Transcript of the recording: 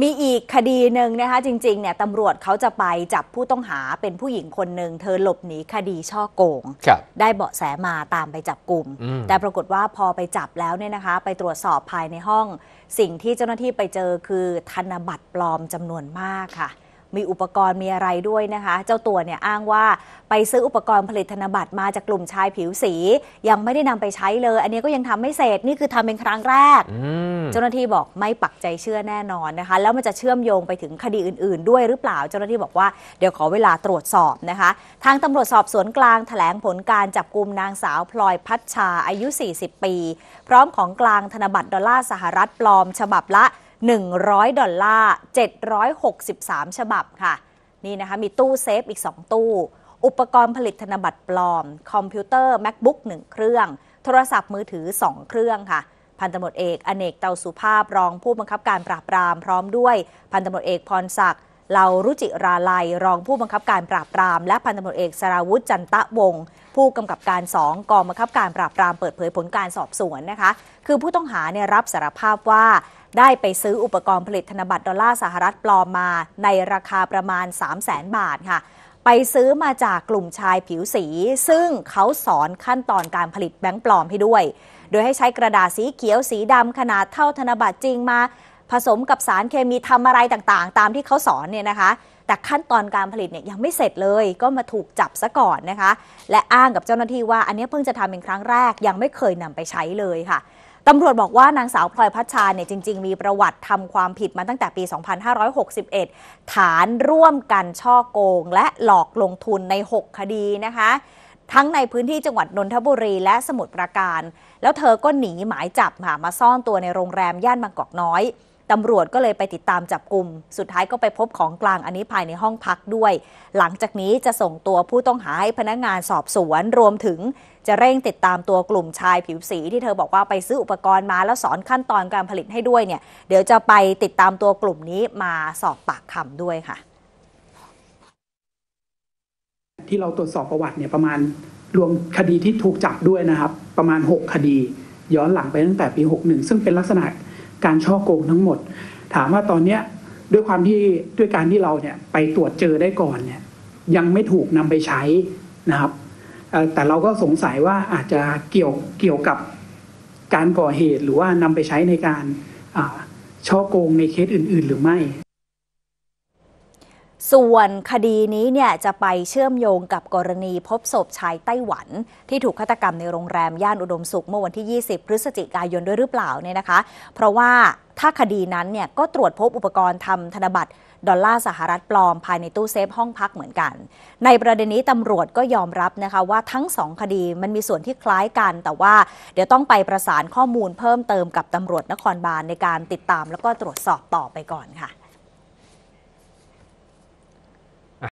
มีอีกคดีหนึ่งนะคะ จริงๆเนี่ยตำรวจเขาจะไปจับผู้ต้องหาเป็นผู้หญิงคนหนึ่งเธอหลบหนีคดีช่อโกงได้เบาะแสมาตามไปจับกลุ่มแต่ปรากฏว่าพอไปจับแล้วเนี่ยนะคะ ไปตรวจสอบภายในห้องสิ่งที่เจ้าหน้าที่ไปเจอคือธนบัตรปลอมจำนวนมากค่ะมีอุปกรณ์มีอะไรด้วยนะคะ เจ้าตัวเนี่ยอ้างว่าไปซื้ออุปกรณ์ผลิตธนบัตรมาจากกลุ่มชายผิวสียังไม่ได้นำไปใช้เลย อันนี้ก็ยังทำไม่เสร็จนี่คือทำเป็นครั้งแรกเจ้าหน้าที่บอกไม่ปักใจเชื่อแน่นอนนะคะแล้วมันจะเชื่อมโยงไปถึงคดีอื่น ๆด้วยหรือเปล่า เจ้าหน้าที่บอกว่าเดี๋ยวขอเวลาตรวจสอบนะคะ ทางตำรวจสอบสวนกลางถแถลงผลการจับกลุ่มนางสาวพลอยพัชชาอายุ 40 ปี พร้อมของกลางธนบัตรดอลลาร์สหรัฐปลอมฉบับละ100 ดอลลาร์ 763 ฉบับค่ะ นี่นะคะ มีตู้เซฟอีก 2 ตู้ อุปกรณ์ผลิตธนบัตรปลอม คอมพิวเตอร์ macbook 1 เครื่อง โทรศัพท์มือถือ 2 เครื่องค่ะ พันตำรวจเอก อเนกเตาสุภาพรองผู้บังคับการปราบปราม พร้อมด้วยพันตำรวจเอกพรศักดิ์เรลารุจิราลัยรองผู้บังคับการปราบปราม และพันตำรวจเอกสราวุฒิจันตะวงศ์ผู้กำกับการสองกองบังคับการปราบปราม เปิดเผยผลการสอบสวนนะคะ คือผู้ต้องหาเนี่ยรับสารภาพว่า ได้ไปซื้ออุปกรณ์ผลิตธนบัตรดอลลาร์สหรัฐปลอมมา ในราคาประมาณ 3 0 0แสนบาทค่ะ ไปซื้อมาจากกลุ่มชายผิวสี ซึ่งเขาสอนขั้นตอนการผลิตแบงค์ปลอมให้ด้วย โดยให้ใช้กระดาษสีเขียวสีดำขนาดเท่าธนบัตรจริงมาผสมกับสารเคมีทำอะไรต่างๆ ตามที่เขาสอนเนี่ยนะคะ แต่ขั้นตอนการผลิตเนี่ยยังไม่เสร็จเลยก็มาถูกจับซะก่อนนะคะ และอ้างกับเจ้าหน้าที่ว่า อันนี้เพิ่งจะทำเป็นครั้งแรกยังไม่เคยนำไปใช้เลยค่ะตำรวจบอกว่านางสาวพลอยพัชชาเนี่ยจริงๆ มีประวัติทำความผิดมาตั้งแต่ปี 2561 ฐานร่วมกันช่อโกงและหลอกลงทุนใน 6 คดีนะคะ ทั้งในพื้นที่จังหวัดนนทบุรีและสมุทรปราการ แล้วเธอก็หนีหมายจับมาซ่อนตัวในโรงแรมย่านบางกอกน้อยตำรวจก็เลยไปติดตามจับกลุ่ม สุดท้ายก็ไปพบของกลางอันนี้ภายในห้องพักด้วย หลังจากนี้จะส่งตัวผู้ต้องหาให้พนักงานสอบสวน รวมถึงจะเร่งติดตามตัวกลุ่มชายผิวสี ที่เธอบอกว่าไปซื้ออุปกรณ์มาแล้วสอนขั้นตอนการผลิตให้ด้วยเนี่ย เดี๋ยวจะไปติดตามตัวกลุ่มนี้มาสอบปากคำด้วยค่ะ ที่เราตรวจสอบประวัติเนี่ยประมาณรวมคดีที่ถูกจับด้วยนะครับ ประมาณ 6 คดี ย้อนหลังไปตั้งแต่ปี 61 ซึ่งเป็นลักษณะการช่อโกงทั้งหมด ถามว่าตอนเนี้ยด้วยความที่ด้วยการที่เราเนี่ยไปตรวจเจอได้ก่อนเนี่ยยังไม่ถูกนำไปใช้นะครับแต่เราก็สงสัยว่าอาจจะเกี่ยวเกี่ยวกับการก่อเหตุ หรือว่านำไปใช้ในการช่อโกงในเคสอื่นๆหรือไม่ส่วนคดีนี้เนี่ยจะไปเชื่อมโยงกับกรณีพบศพชายไต้หวันที่ถูกฆาตกรรมในโรงแรม ย่านอุดมสุข เมื่อวันที่ 20 พฤศจิกายนด้วยหรือเปล่าเนี่ยนะคะ เพราะว่าถ้าคดีนั้นเนี่ยก็ตรวจพบอุปกรณ์ทำธนบัตรดอลลาร์สหรัฐปลอมภายในตู้เซฟห้องพักเหมือนกัน ในประเด็นนี้ตำรวจก็ยอมรับนะคะว่าทั้งสองคดีมันมีส่วนที่คล้ายกันแต่ว่า เดี๋ยวต้องไปประสานข้อมูลเพิ่มเติมกับตำรวจนครบาลในการติดตาม แล้วก็ตรวจสอบต่อไปก่อนค่ะ